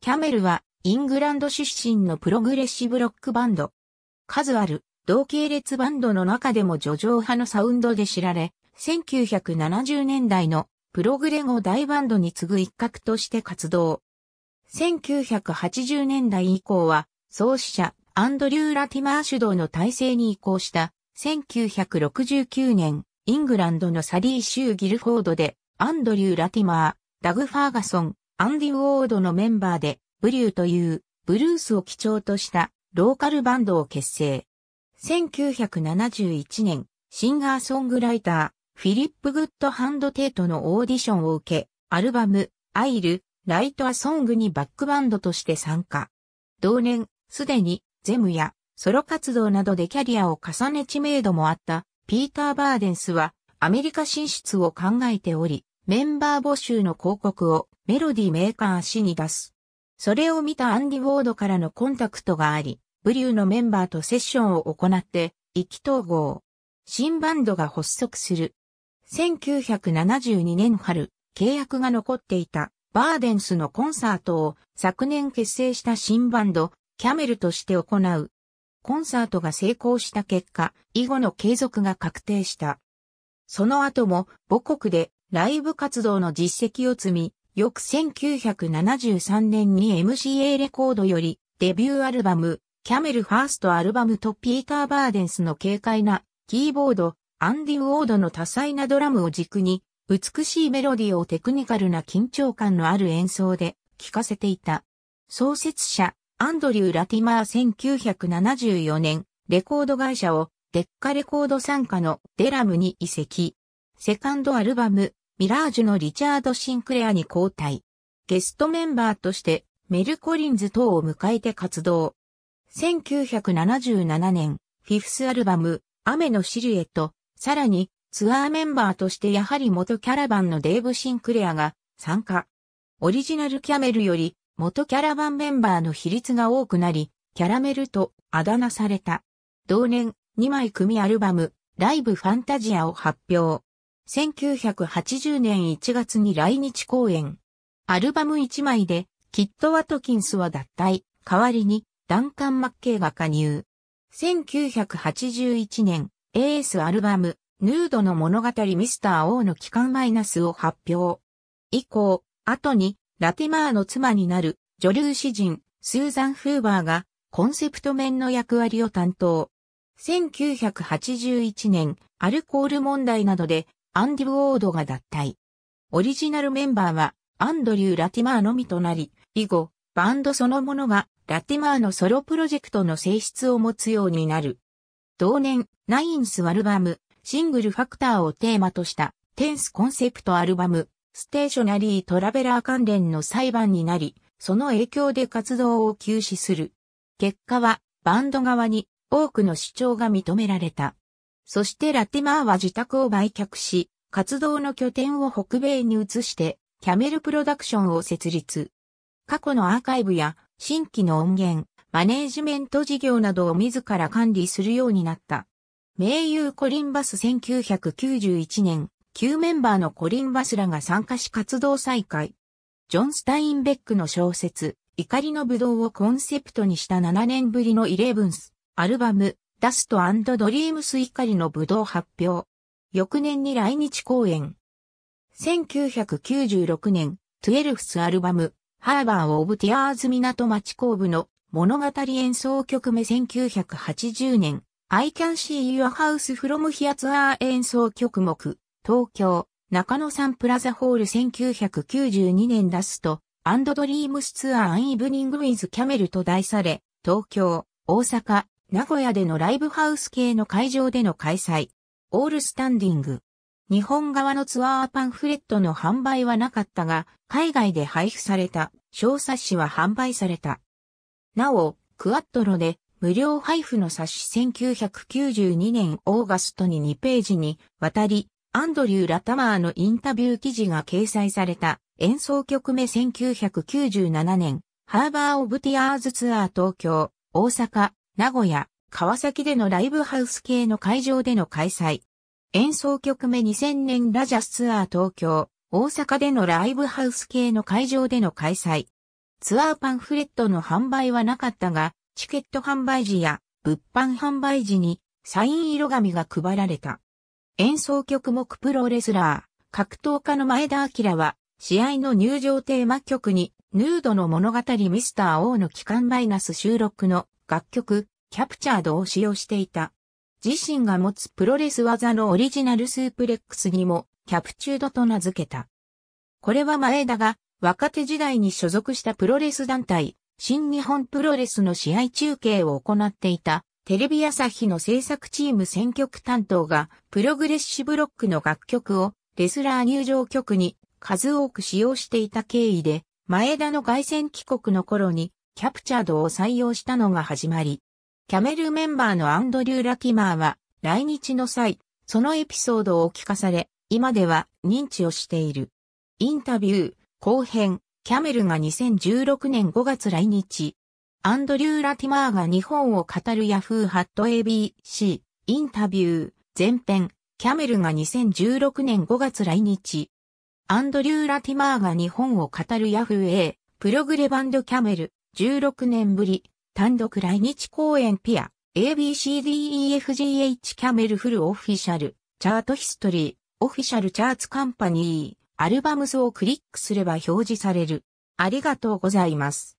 キャメルはイングランド出身のプログレッシブロックバンド。数ある同系列バンドの中でも叙情派のサウンドで知られ、1970年代のプログレゴ大バンドに次ぐ一角として活動。1980年代以降は創始者アンドリュー・ラティマー主導の体制に移行した1969年イングランドのサリーシュー・ギルフォードでアンドリュー・ラティマー、ダグ・ファーガソン、アンディ・ウォードのメンバーで、ブリューというブルースを基調としたローカルバンドを結成。1971年、シンガーソングライター、フィリップ・グッドハンド・テイトのオーディションを受け、アルバム、アイル、ライト・ア・ソングにバックバンドとして参加。同年、すでに、ゼムや、ソロ活動などでキャリアを重ね知名度もあった、ピーター・バーデンスは、アメリカ進出を考えており、メンバー募集の広告をメロディメーカー足に出す。それを見たアンディ・ウォードからのコンタクトがあり、ブリューのメンバーとセッションを行って、意気投合。新バンドが発足する。1972年春、契約が残っていたバーデンスのコンサートを昨年結成した新バンド、キャメルとして行う。コンサートが成功した結果、以後の継続が確定した。その後も母国でライブ活動の実績を積み、翌1973年に MCA レコードよりデビューアルバム、キャメルファーストアルバムとピーター・バーデンスの軽快なキーボード、アンディ・ウォードの多彩なドラムを軸に、美しいメロディをテクニカルな緊張感のある演奏で聴かせていた。創設者、アンドリュー・ラティマー1974年、レコード会社をデッカレコード傘下のデラムに移籍。セカンドアルバム、ミラージュのリチャード・シンクレアに交代。ゲストメンバーとしてメル・コリンズ等を迎えて活動。1977年、フィフスアルバム、雨のシルエット、さらにツアーメンバーとしてやはり元キャラバンのデーブ・シンクレアが参加。オリジナルキャメルより元キャラバンメンバーの比率が多くなり、キャラメルとあだ名された。同年2枚組アルバム、ライブファンタジアを発表。1980年1月に来日公演。アルバム1枚で、キット・ワトキンスは脱退、代わりに、ダンカン・マッケイが加入。1981年、エースアルバム、ヌードの物語ミスター・オーの期間マイナスを発表。以降、後に、ラティマーの妻になる、女流詩人、スーザン・フーバーが、コンセプト面の役割を担当。1981年、アルコール問題などでアンディ・ウォードが脱退。オリジナルメンバーはアンドリュー・ラティマーのみとなり、以後、バンドそのものがラティマーのソロプロジェクトの性質を持つようになる。同年、ナインスアルバム、シングルファクターをテーマとしたテンスコンセプトアルバム、ステーショナリー・トラベラー関連の裁判になり、その影響で活動を休止する。結果は、バンド側に多くの主張が認められた。そしてラテマーは自宅を売却し、活動の拠点を北米に移して、キャメルプロダクションを設立。過去のアーカイブや新規の音源、マネージメント事業などを自ら管理するようになった。名優コリンバス1991年、旧メンバーのコリンバスらが参加し活動再開。ジョン・スタインベックの小説、怒りの武道をコンセプトにした7年ぶりのイレブンス、アルバム、ダストドリームス怒りの武道発表。翌年に来日公演。1996年、トゥエルフスアルバム、ハーバー・オブ・ティアーズ港町工部の物語演奏曲目1980年、I can see your house from here ツアー演奏曲目、東京、中野サンプラザホール1992年ダスト、ドドリームスツアーアンイブニングウィズキャメルと題され、東京、大阪、名古屋でのライブハウス系の会場での開催。オールスタンディング。日本側のツアーパンフレットの販売はなかったが、海外で配布された小冊子は販売された。なお、クアットロで無料配布の冊子1992年オーガストに2ページに渡り、アンドリュー・ラタマーのインタビュー記事が掲載された演奏曲目1997年、ハーバー・オブ・ティアーズ・ツアー東京、大阪、名古屋、川崎でのライブハウス系の会場での開催。演奏曲目2000年ラジャスツアー東京、大阪でのライブハウス系の会場での開催。ツアーパンフレットの販売はなかったが、チケット販売時や物販販売時にサイン色紙が配られた。演奏曲目プロレスラー、格闘家の前田明は、試合の入場テーマ曲に、ヌードの物語ミスター王の期間マイナス収録の楽曲、キャプチャードを使用していた。自身が持つプロレス技のオリジナルスープレックスにも、キャプチュードと名付けた。これは前田が若手時代に所属したプロレス団体、新日本プロレスの試合中継を行っていたテレビ朝日の制作チーム選曲担当がプログレッシブロックの楽曲をレスラー入場曲に数多く使用していた経緯で前田の凱旋帰国の頃にキャプチャードを採用したのが始まり、キャメルメンバーのアンドリュー・ラティマーは来日の際、そのエピソードを聞かされ、今では認知をしている。インタビュー、後編、キャメルが2016年5月来日。アンドリュー・ラティマーが日本を語るヤフーハット ABC、インタビュー、前編、キャメルが2016年5月来日。アンドリュー・ラティマーが日本を語るヤフー A、プログレバンド・キャメル。16年ぶり、単独来日公演ピア、ABCDEFGH キャメルフルオフィシャル、チャートヒストリー、オフィシャルチャーツカンパニー、アルバムズをクリックすれば表示される。ありがとうございます。